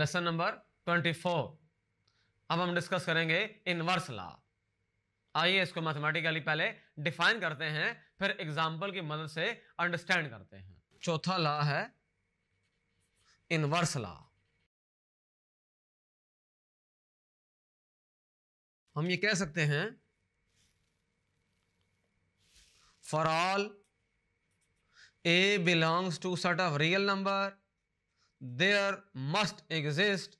Lesson number 24 अब हम discuss करेंगे इनवर्स लॉ आइए इसको मैथमेटिकली पहले डिफाइन करते हैं फिर एग्जाम्पल की मदद से अंडरस्टैंड करते हैं चौथा लॉ है इनवर्स लॉ हम ये कह सकते हैं for all a belongs to set of real number there must exist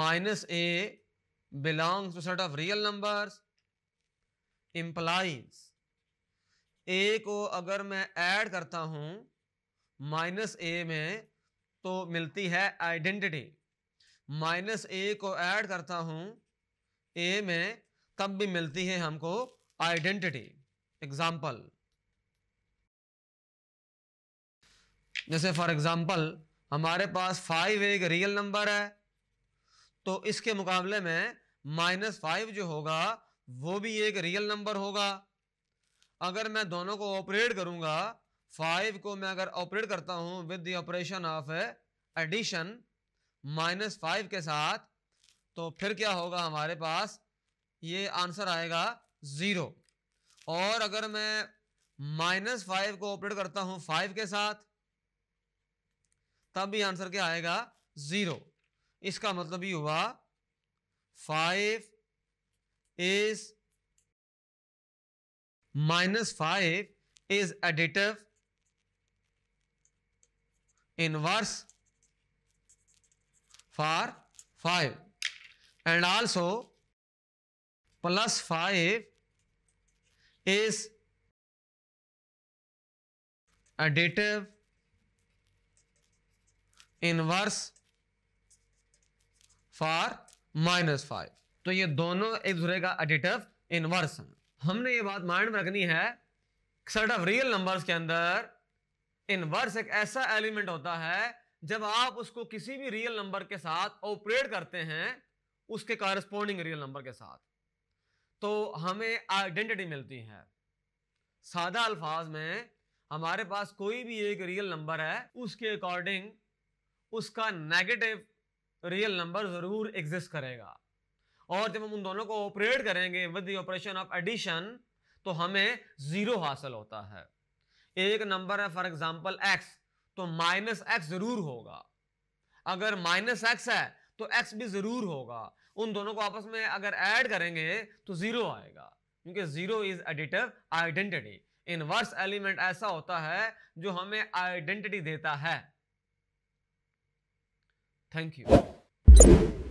minus a belongs to set of real numbers implies a को अगर मैं ऐड करता हूं माइनस ए में तो मिलती है आइडेंटिटी माइनस ए को ऐड करता हूं ए में तब भी मिलती है हमको आइडेंटिटी एग्जाम्पल जैसे फॉर एग्जाम्पल हमारे पास फाइव एक रियल नंबर है तो इसके मुकाबले में माइनस फाइव जो होगा वो भी एक रियल नंबर होगा अगर मैं दोनों को ऑपरेट करूंगा फाइव को मैं अगर ऑपरेट करता हूं with the operation of addition minus five के साथ तो फिर क्या होगा हमारे पास ये आंसर आएगा ज़ीरो और अगर मैं माइनस फाइव को ऑपरेट करता हूँ फाइव के साथ तब भी आंसर क्या आएगा ज़ीरो इसका मतलब ये हुआ five is minus five is additive inverse for five and also plus five is additive inverse for minus five तो ये दोनों एक दूसरे का एडिटिव इनवर्स है हमने ये बात माइंड में रखनी है सेट ऑफ रियल नंबर्स के अंदर इनवर्स एक ऐसा एलिमेंट होता है जब आप उसको किसी भी रियल नंबर के साथ ऑपरेट करते हैं उसके कारस्पोंडिंग रियल नंबर के साथ तो हमें आइडेंटिटी मिलती है सादा अल्फाज में हमारे पास कोई भी एक रियल नंबर है उसके अकॉर्डिंग उसका नेगेटिव रियल नंबर ज़रूर एग्जिस्ट करेगा और जब हम उन दोनों को ऑपरेट करेंगे with the operation of addition तो हमें ज़ीरो हासिल होता है एक नंबर है फॉर एग्जाम्पल एक्स तो माइनस एक्स ज़रूर होगा अगर माइनस एक्स है तो एक्स भी ज़रूर होगा उन दोनों को आपस में अगर ऐड करेंगे तो ज़ीरो आएगा क्योंकि zero is additive identity inverse element ऐसा होता है जो हमें आइडेंटिटी देता है Thank you.